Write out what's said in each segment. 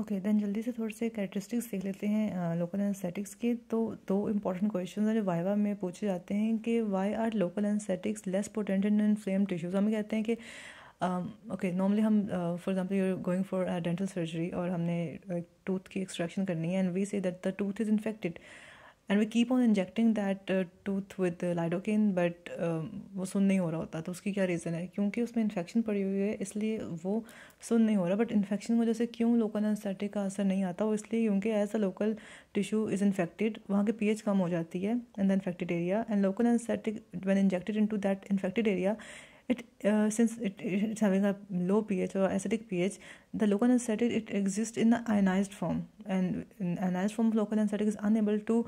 Okay okay, then जल्दी से थोड़े से कैरेक्टरिस्टिक्स देख लेते हैं लोकल एनस्थेटिक्स के तो दो इंपॉर्टेंट क्वेश्चन हैं जो वाइवा में पूछे जाते हैं कि why are local anaesthetics less potent in inflamed हमें कहते हैं कि ओके नॉर्मली हम for example you are going for dental surgery और हमने टूथ की एक्सट्रैक्शन करनी है and we see that the tooth is infected and we keep on injecting that tooth with lidocaine but वो सुन नहीं हो रहा होता तो उसकी क्या रीज़न है क्योंकि उसमें इन्फेक्शन पड़ी हुई है इसलिए वो सुन नहीं हो रहा बट इन्फेक्शन वजह से क्यों लोकल एनस्थेटिक का असर नहीं आता वो इसलिए क्योंकि as a local tissue is infected वहाँ की एच कम हो जाती है in the infected area and local anaesthetic when injected into that infected area It uh, since it, it's having a low pH or acidic pH, the local anesthetic it exists in the ionized form, and in ionized form local anesthetic is unable to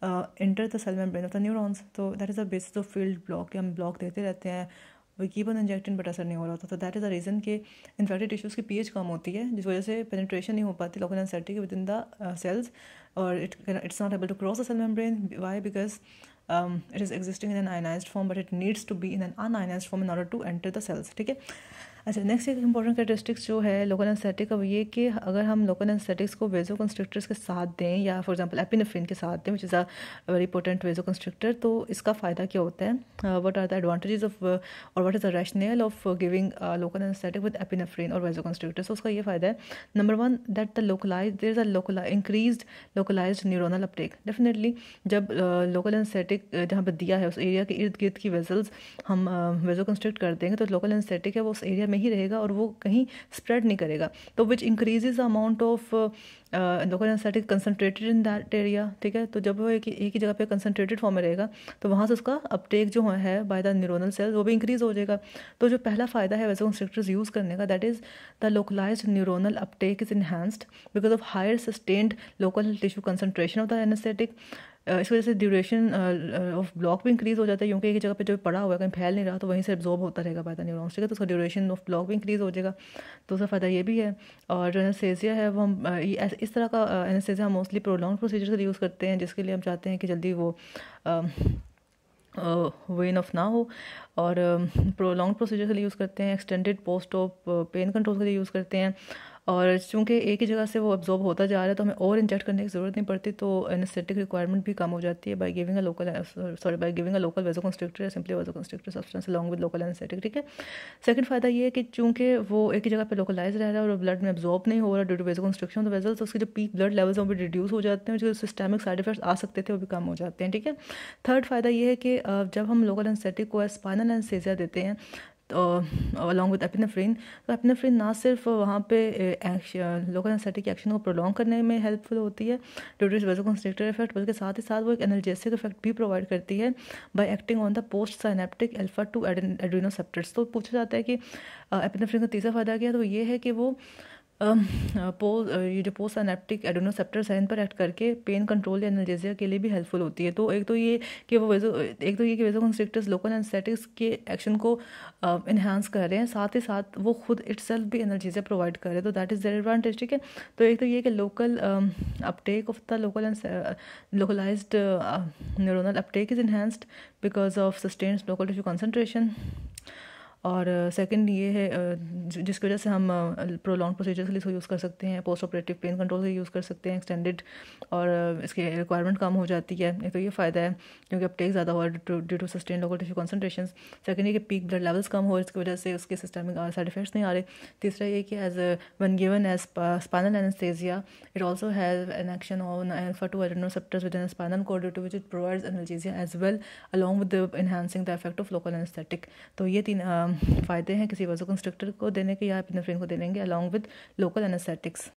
uh, enter the cell membrane of the neurons. So that is the basis of field block. We block block. रहते हैं वो keep on but असर नहीं हो रहा था तो that is the reason कि इन्फेक्टेड टिश्यूज़ की पीएच कम होती है जिस वजह से पेनिट्रेशन नहीं हो पाती local anaesthetic within the cells और it it's not able to cross the cell membrane why because it is existing in an ionise form but it needs to be in an unionise form in order to enter the cells ठीक है अच्छा next एक important characteristics जो है local एंस्थेटिक अब ये कि अगर हम लोकल एंस्थेटिक्स को वेजो कंस्ट्रक्टर्स के साथ दें या फॉर एग्जांपल एपिनेफ्रिन के साथ दें which is a very important vasoconstrictor तो इसका फ़ायदा क्या होता है what are the advantages of और what is the rational of giving local anaesthetic with epinephrine और वेजो कंस्ट्रक्टर सो उसका ये फ़ायदा है number one that the localise there is a local increase localise neuronal uptake definitely जब local uh, anaesthetic uh, जहाँ पर दिया है उस एरिया के इर्द गिर्द की वेजल्स हम वेजो uh, कंस्ट्रक्ट कर देंगे तो लोकल एंस्थेटिक है वो उस एरिया में में ही रहेगा और वो कहीं स्प्रेड नहीं करेगा तो which increases the amount of local concentrated in that area ठीक है तो जब वो एक एक ही जगह पे कंसनट्रेटेड फॉर्म में रहेगा तो वहाँ से उसका अपटेक जो है बाय द न्यूरोनल सेल वो भी इंक्रीज हो जाएगा तो जो पहला फ़ायदा है वैसे कंस्ट्रक्टर्स यूज़ करने का that is the localise neuronal uptake is enhanced because of higher sustained local tissue concentration of the anaesthetic इस वजह से ड्यूरेशन ऑफ ब्लॉक भी इंक्रीज़ हो जाता है क्योंकि एक जगह पे जो पड़ा हुआ है कहीं फैल नहीं रहा तो वहीं से एब्जॉर्ब होता रहेगा पैदा नहीं न्यूरॉन्स ठीक है तो उसका ड्यूरेशन ऑफ ब्लॉक भी इंक्रीज़ हो जाएगा तो उसका फ़ायदा ये भी है और जो एनसेजिया है वो हम इस तरह का एनसेजिया हम मोस्टली प्रोलॉन्ग प्रोसीजर से यूज़ करते हैं जिसके लिए हम चाहते हैं कि जल्दी वो वेन ऑफ ना हो और प्रोलॉन्ग प्रोसीजर के लिए यूज़ करते हैं extended post op pain control के लिए यूज़ करते हैं और चूँकि एक ही जगह से वो अब्जॉर्ब होता जा रहा है तो हमें और इंजेक्ट करने की ज़रूरत नहीं पड़ती तो एनेस्थेटिक रिक्वायरमेंट भी कम हो जाती है by giving a local sorry by giving a local vasoconstrictor simply vasoconstrictor substance along with local anaesthetic ठीक है सेकंड फायदा ये है कि चूंकि वो एक ही जगह पर लोकलाइज रह रहा है और ब्लड में अब्जॉर्ब नहीं हो रहा ड्यू टू वेजो कंस्ट्रक्शन तो वेजल्स उसके जो पीक ब्लड लेवल्स हैं वो भी रिड्यूस हो जाते हैं जो सिस्टमिक साइड इफेक्ट्स आ सकते थे वो भी कम हो जाते हैं ठीक है थर्ड फायदा ये है कि जब हम लोकल एनेस्थेटिक को स्पाइनल एनेस्थेसिया देते हैं अलॉन्ग विद एपिनाफ्रीन तो एपिनाफ्रीन ना सिर्फ वहाँ पे लोकल एनसेटिक एक्शन को प्रोलॉन्ग करने में हेल्पफुल होती है ड्यू वेजो कंस्ट्रक्टर इफेक्ट बल्कि साथ ही साथ वो एक एनर्जेसिक इफेक्ट भी प्रोवाइड करती है by acting on the post synaptic alpha two adrenoceptors तो पूछा जाता है कि एपिनाफ्रीन का तीसरा फायदा क्या है तो ये है कि वो पो ये जो पोस्ट एनेप्टिक एडोनोसेप्टर साइन पर एक्ट करके पेन कंट्रोल या एनर्जेजिया के लिए भी हेल्पफुल होती है तो एक तो ये कि वो वेजो एक तो ये कि वेजो कंस्ट्रिक्टर्स लोकल एनस्थेटिक्स के एक्शन को इन्हांस कर रहे हैं साथ ही साथ वो खुद इट भी एनर्जेजिया प्रोवाइड कर रहे हैं तो दैट इज़ देर एडवांटेज ठीक है तो एक तो ये कि local uptake of the local localise neuronal uptake is enhanced because of sustained local tissue concentration और सेकंड ये है जिसकी वजह से हम प्रोलॉन्ग प्रोसीजर्स के लिए यूज़ कर सकते हैं पोस्ट ऑपरेटिव पेन कंट्रोल से यूज़ कर सकते हैं एक्सटेंडेड और इसके रिक्वायरमेंट कम हो जाती है तो ये फ़ायदा है क्योंकि अपटेक ज़्यादा हुआ due to sustain local tissue concentration second ये कि पीक ब्लड लेवल्स कम हो इसकी वजह से उसके सिस्टमिक साइड इफेक्ट्स नहीं आ रहे तीसरा ये कि as one given as spinal anaesthesia it also has an action on alpha two adrenoceptors within spinal cord to which it provides analgesia as well along with enhancing the effect of local anaesthetic तो ये तीन फ़ायदे हैं किसी वजो constructor को देने के या अपने फ्रेंड को दे देंगे अलॉन्ग विद लोकल एनासेटिक्स